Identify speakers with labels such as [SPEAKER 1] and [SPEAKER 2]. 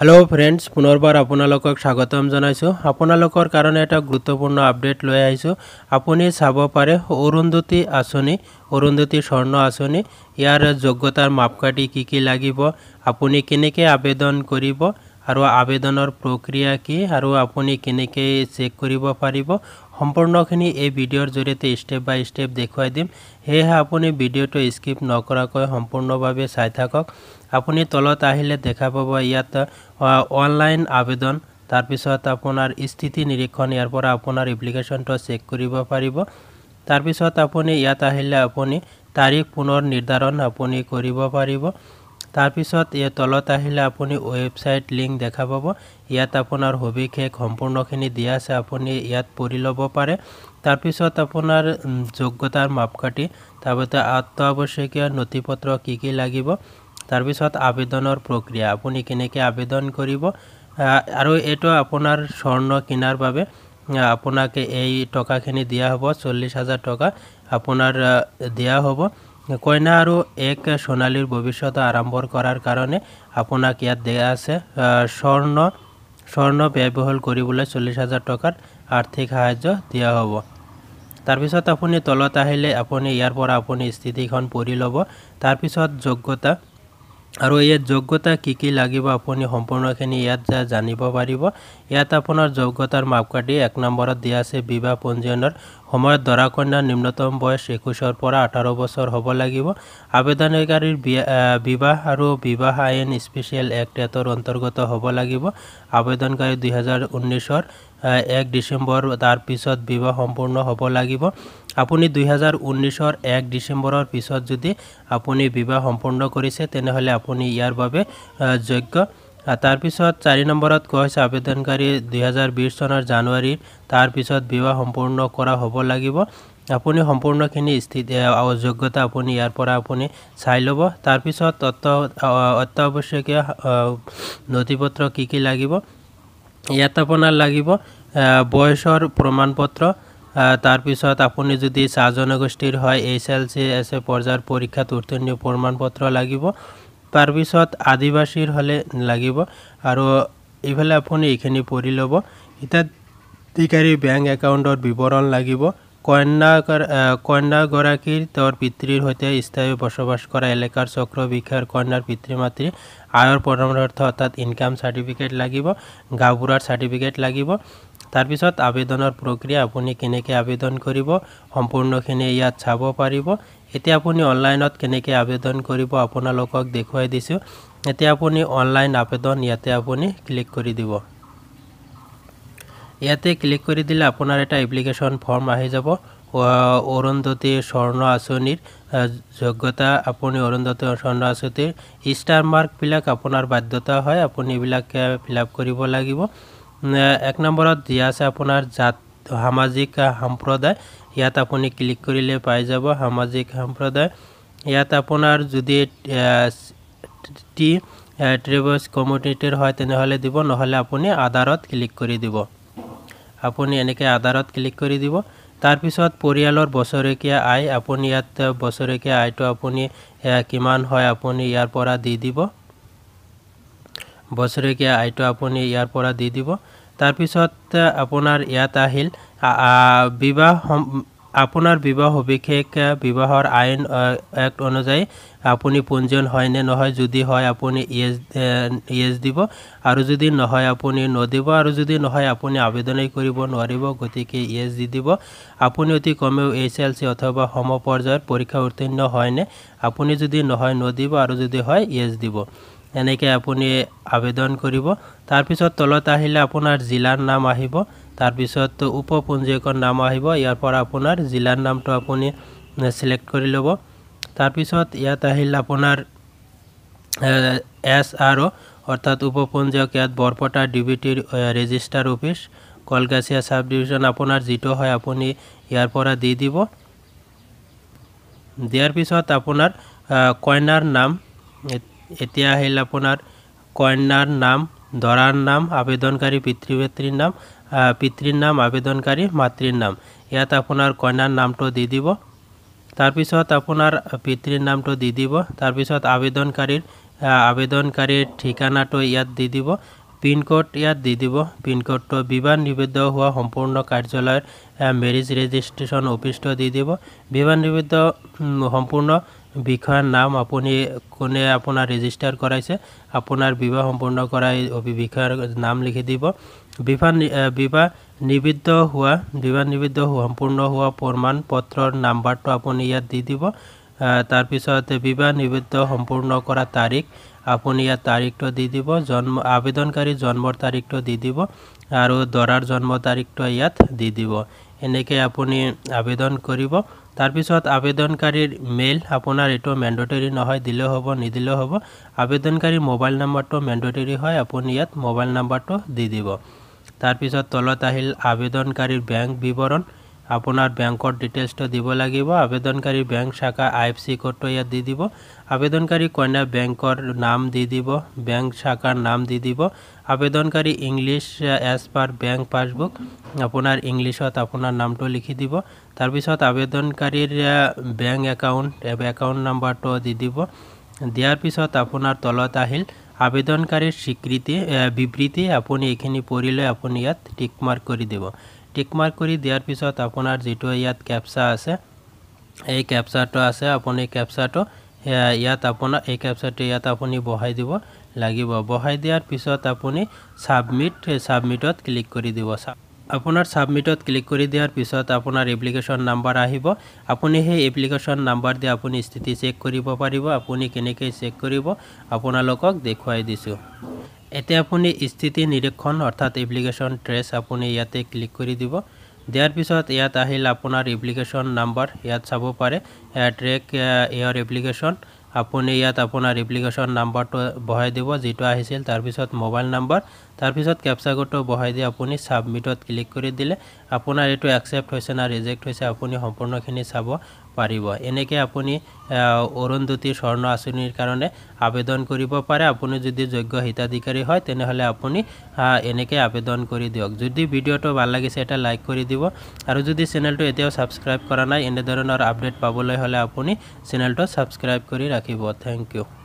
[SPEAKER 1] hello' friends পুনৰবাৰ আপোনালোকক স্বাগতম জনাইছোঁ আপোনালোকৰ কাৰণে এটা গুৰুত্বপূৰ্ণ আপডেট লৈ আহিছোঁ আপুনি চাব পাৰে অৰুন্ধতী আঁচনি অৰুন্ধতী স্বৰ্ণ আঁচনি ইয়াৰ যোগ্যতাৰ মাপকাঠি কি কি লাগিব আপুনি কেনেকৈ আবেদন কৰিব আৰু আবেদনৰ প্ৰক্ৰিয়া কি আৰু আপুনি কেনেকৈ চেক কৰিব পাৰিব সম্পূৰ্ণখিনি এই ভিডিঅ'ৰ জৰিয়তে ষ্টেপ বাই ষ্টেপ দেখুৱাই দিম সেয়েহে আপুনি ভিডিঅ'টো স্কিপ নকৰাকৈ সম্পূৰ্ণভাৱে চাই থাকক আপুনি তলত আহিলে দেখা পাব ইয়াত অনলাইন আবেদন তাৰপিছত আপোনাৰ স্থিতি নিৰীক্ষণ ইয়াৰ পৰা আপোনাৰ এপ্লিকেশ্যনটো চেক কৰিব পাৰিব তাৰপিছত আপুনি ইয়াত আহিলে আপুনি তাৰিখ পুনৰ নিৰ্ধাৰণ আপুনি কৰিব পাৰিব তাৰপিছত এই তলত আহিলে আপুনি ৱেবছাইট লিংক দেখা পাব ইয়াত আপোনাৰ সবিশেষ সম্পূৰ্ণখিনি দিয়া আছে আপুনি ইয়াত পঢ়ি ল'ব পাৰে তাৰপিছত আপোনাৰ যোগ্যতাৰ মাপকাঠি তাৰপিছতে আত্মাৱশ্যকীয় নথি পত্ৰ কি কি লাগিব তাৰপিছত আবেদনৰ প্ৰক্ৰিয়া আপুনি কেনেকৈ আবেদন কৰিব আৰু এইটো আপোনাৰ স্বৰ্ণ কিনাৰ বাবে আপোনাক এই টকাখিনি দিয়া হ'ব চল্লিছ হাজাৰ টকা আপোনাৰ দিয়া হ'ব কইনা আৰু এক সোণালীৰ ভৱিষ্যত আৰম্ভ কৰাৰ কাৰণে আপোনাক ইয়াত দিয়া আছে স্বৰ্ণ স্বৰ্ণ ব্যয়বহুল কৰিবলৈ চল্লিছ হাজাৰ টকাৰ আৰ্থিক সাহাৰ্য দিয়া হ'ব তাৰপিছত আপুনি তলত আহিলে আপুনি ইয়াৰ পৰা আপুনি স্থিতিখন পঢ়ি ল'ব তাৰপিছত যোগ্যতা আৰু ইয়াত যোগ্যতা কি কি লাগিব আপুনি সম্পূৰ্ণখিনি ইয়াত যা জানিব পাৰিব ইয়াত আপোনাৰ যোগ্যতাৰ মাপকাঠি এক নম্বৰত দিয়া আছে বিবাহ পঞ্জীয়নৰ সময়ত দৰা কন্যা নিম্নতম বয়স একৈছৰ পৰা আঠাৰ বছৰ হ'ব লাগিব আবেদনকাৰীৰ বিবাহ আৰু বিবাহ আইন স্পেচিয়েল এক্ট এটৰ অন্তৰ্গত হ'ব লাগিব আবেদনকাৰী দুহেজাৰ ঊনৈছৰ এক ডিচেম্বৰ তাৰপিছত বিবাহ সম্পূৰ্ণ হ'ব লাগিব আপুনি দুহেজাৰ ঊনৈছৰ এক ডিচেম্বৰৰ পিছত যদি আপুনি বিবাহ সম্পূৰ্ণ কৰিছে তেনেহ'লে আপুনি ইয়াৰ বাবে যোগ্য তাৰপিছত চাৰি নম্বৰত কৈছে আবেদনকাৰী দুহেজাৰ বিছ চনৰ জানুৱাৰী তাৰপিছত বিবাহ সম্পূৰ্ণ কৰা হ'ব লাগিব আপুনি সম্পূৰ্ণখিনি স্থিতি যোগ্যতা আপুনি ইয়াৰ পৰা আপুনি চাই ল'ব তাৰপিছত অত্যাৱশ্যকীয় নথিপত্ৰ কি কি লাগিব ইয়াত আপোনাৰ লাগিব বয়সৰ প্ৰমাণপত্ৰ তাৰপিছত আপুনি যদি চাহ জনগোষ্ঠীৰ হয় H L C S A পৰ্যায়ৰ পৰীক্ষাত উত্তীৰ্ণ প্ৰমাণপত্ৰ লাগিব তাৰপিছত আদিবাসীৰ হ'লে লাগিব আৰু এইফালে আপুনি এইখিনি পঢ়ি ল'ব হিতাধিকাৰীৰ বেংক একাউণ্টৰ বিৱৰণ লাগিব কন্যা কন্যাগৰাকীৰ তেওঁৰ পিতৃৰ সৈতে স্থায়ী বসবাস কৰা এলেকাৰ চক্ৰ বিষয়ৰ কন্যাৰ পিতৃ মাতৃ আয়ৰ প্ৰমাণৰ্থ অৰ্থাৎ ইনকাম চাৰ্টিফিকেট লাগিব গাঁওবুঢ়াৰ চাৰ্টিফিকেট লাগিব তাৰপিছত আবেদনৰ প্ৰক্ৰিয়া আপুনি কেনেকৈ আবেদন কৰিব সম্পূৰ্ণখিনি ইয়াত চাব পাৰিব এতিয়া আপুনি অনলাইনত কেনেকৈ আবেদন কৰিব আপোনালোকক দেখুৱাই দিছোঁ এতিয়া আপুনি অনলাইন আবেদন ইয়াতে আপুনি ক্লিক কৰি দিব ইয়াতে ক্লিক কৰি দিলে আপোনাৰ এটা এপ্লিকেশ্যন ফৰ্ম আহি যাব অৰুন্ধতী স্বৰ্ণ আঁচনিৰ যোগ্যতা আপুনি অৰুন্ধতী স্বৰ্ণ আঁচনিৰ ষ্টাৰ মাৰ্কবিলাক আপোনাৰ বাধ্যতা হয় আপুনি এইবিলাক ফিল আপ কৰিব লাগিব এক নম্বৰত দিয়া আছে আপোনাৰ জাত তো সামাজিক সম্প্ৰদায় ইয়াত আপুনি ক্লিক কৰিলে পাই যাব সামাজিক সম্প্ৰদায় ইয়াত আপোনাৰ যদি টি ট্ৰিভেলছ কমিউনিটিৰ হয় তেনেহ'লে দিব নহ'লে আপুনি আধাৰত ক্লিক কৰি দিব আপুনি এনেকৈ আধাৰত ক্লিক কৰি দিব তাৰপিছত পৰিয়ালৰ বছৰেকীয়া আয় আপুনি ইয়াত বছৰেকীয়া আয়টো আপুনি কিমান হয় আপুনি ইয়াৰ পৰা দি দিব বছৰেকীয়া আয়টো আপুনি ইয়াৰ পৰা দি দিব তাৰপিছত আপোনাৰ ইয়াত আহিল বিবাহ আপোনাৰ বিবাহ সবিশেষ বিবাহৰ আইন এক্ট অনুযায়ী আপুনি পঞ্জীয়ন হয়নে নহয় যদি হয় আপুনি ইয়েছ ইয়েছ দিব আৰু যদি নহয় আপুনি নদিব আৰু যদি নহয় আপুনি আবেদনেই কৰিব নোৱাৰিব গতিকে ইয়েছ দি দিব আপুনি অতি কমেও এইচ এল চি অথবা সমপৰ্যায়ৰ পৰীক্ষা উত্তীৰ্ণ হয়নে আপুনি যদি নহয় নদিব আৰু যদি হয় ইয়েছ দিব এনেকৈ আপুনি আবেদন কৰিব তাৰপিছত তলত আহিলে আপোনাৰ জিলাৰ নাম আহিব তাৰপিছত উপপঞ্জীয়কৰ নাম আহিব ইয়াৰ পৰা আপোনাৰ জিলাৰ নামটো আপুনি চিলেক্ট কৰি ল'ব তাৰপিছত ইয়াত আহিল আপোনাৰ এছ আৰ অ' অৰ্থাৎ উপপঞ্জীয়ক ইয়াত বৰপেটা ডি বি টিৰ register office Kalgachia sub division আপোনাৰ যিটো হয় আপুনি ইয়াৰ পৰা দি দিব দিয়াৰ পিছত আপোনাৰ কইনাৰ নাম এতিয়া আহিল আপোনাৰ কইনাৰ নাম দৰাৰ নাম আবেদনকাৰী পিতৃ পিতৃৰ নাম পিতৃৰ নাম আবেদনকাৰী মাতৃৰ নাম ইয়াত আপোনাৰ কইনাৰ নামটো দি দিব তাৰপিছত আপোনাৰ পিতৃৰ নামটো দি দিব তাৰপিছত আবেদনকাৰীৰ আবেদনকাৰীৰ ঠিকনাটো ইয়াত দি দিব পিনক'ড ইয়াত দি দিব পিনক'ডটো বিবাহ নিবেদ্ধ হোৱা সম্পূৰ্ণ কাৰ্যালয়ৰ মেৰিজ ৰেজিষ্ট্ৰেশ্যন অফিচটো দি দিব বিবাহ নিবেদ্ধ সম্পূৰ্ণ বিষয়ৰ নাম আপুনি কোনে আপোনাৰ ৰেজিষ্টাৰ কৰাইছে আপোনাৰ বিবাহ সম্পূৰ্ণ কৰা বিষয়াৰ নাম লিখি দিব বিবাহ বিবাহ নিবিদ্ধ হোৱা বিবাহ নিবিদ্ধ সম্পূৰ্ণ হোৱা প্ৰমাণ পত্ৰৰ নাম্বাৰটো আপুনি ইয়াত দি দিব তাৰপিছত বিবাহ নিবিদ্ধ সম্পূৰ্ণ কৰা তাৰিখ আপুনি ইয়াত তাৰিখটো দি দিব জন্ম আবেদনকাৰী জন্মৰ তাৰিখটো দি দিব আৰু দৰাৰ জন্ম তাৰিখটো ইয়াত দি দিব এনেকৈ আপুনি আবেদন কৰিব তাৰপিছত আবেদনকাৰীৰ মেইল আপোনাৰ এইটো মেণ্ডেটৰী নহয় দিলেও হ'ব নিদিলেও হ'ব আবেদনকাৰীৰ মোবাইল নাম্বাৰটো মেণ্ডেটৰী হয় আপুনি ইয়াত মোবাইল নাম্বাৰটো দি দিব তাৰপিছত তলত আহিল আবেদনকাৰীৰ বেংক বিৱৰণ আপোনাৰ বেংকৰ ডিটেইলছটো দিব লাগিব আবেদনকাৰী বেংক শাখা আই এফ চি কোডটো ইয়াত দি দিব আবেদনকাৰী কইনা বেংকৰ নাম দি দিব বেংক শাখাৰ নাম দি দিব আবেদনকাৰী English as per bank passbook আপোনাৰ ইংলিছত আপোনাৰ নামটো লিখি দিব তাৰপিছত আবেদনকাৰীৰ বেংক একাউণ্ট একাউণ্ট নম্বৰটো দি দিব দিয়াৰ পিছত আপোনাৰ তলত আহিল আবেদনকাৰীৰ স্বীকৃতি বিবৃতি আপুনি এইখিনি পঢ়িলে আপুনি ইয়াত টিকমাৰ্ক কৰি দিব টিক মার্ক করে দিয়ার পিছত আপনার যেটো ইয়াত ক্যাপচা আছে এই ক্যাপচাটো আছে আপনি ক্যাপচাটো ইয়াত আপনার এই ক্যাপচাটো ইয়াত আপনি বহাই দিব লাগিব বহাই দিয়ার পিছত আপনি সাবমিট সাবমিটত ক্লিক করে দিব সাব আপোনাৰ ছাবমিটত ক্লিক কৰি দিয়াৰ পিছত আপোনাৰ এপ্লিকেশ্যন নাম্বাৰ আহিব আপুনি সেই এপ্লিকেশ্যন নাম্বাৰ দি আপুনি স্থিতি চেক কৰিব পাৰিব আপুনি কেনেকৈ চেক কৰিব আপোনালোকক দেখুৱাই দিছোঁ এতিয়া আপুনি স্থিতি নিৰীক্ষণ অৰ্থাৎ এপ্লিকেশ্যন ট্ৰেছ আপুনি ইয়াতে ক্লিক কৰি দিব দিয়াৰ পিছত ইয়াত আহিল আপোনাৰ এপ্লিকেশ্যন নাম্বাৰ ইয়াত চাব পাৰে ট্ৰেক ইয়াৰ এপ্লিকেশ্যন আপুনি ইয়াত আপোনাৰ এপ্লিকেশ্যন নাম্বাৰটো বহাই দিব যিটো আহিছিল তাৰপিছত মোবাইল নাম্বাৰ তাৰপিছত কেপচা কোডটো বহাই দি আপুনি ছাবমিটত ক্লিক কৰি দিলে আপোনাৰ এইটো একচেপ্ট হৈছে না ৰিজেক্ট হৈছে আপুনি সম্পূৰ্ণখিনি চাব পাৰিব এনেকৈ আপুনি অৰুন্ধতী স্বৰ্ণ আঁচনিৰ কাৰণে আবেদন কৰিব পাৰে আপুনি যদি যোগ্য হিতাধিকাৰী হয় তেনেহ'লে আপুনি এনেকৈ আবেদন কৰি দিয়ক যদি ভিডিঅ'টো ভাল লাগিছে এটা লাইক কৰি দিব আৰু যদি চেনেলটো এতিয়াও ছাবস্ক্ৰাইব কৰা নাই এনেধৰণৰ আপডেট পাবলৈ হ'লে আপুনি চেনেলটো ছাবস্ক্ৰাইব কৰি ৰাখিব থেংক ইউ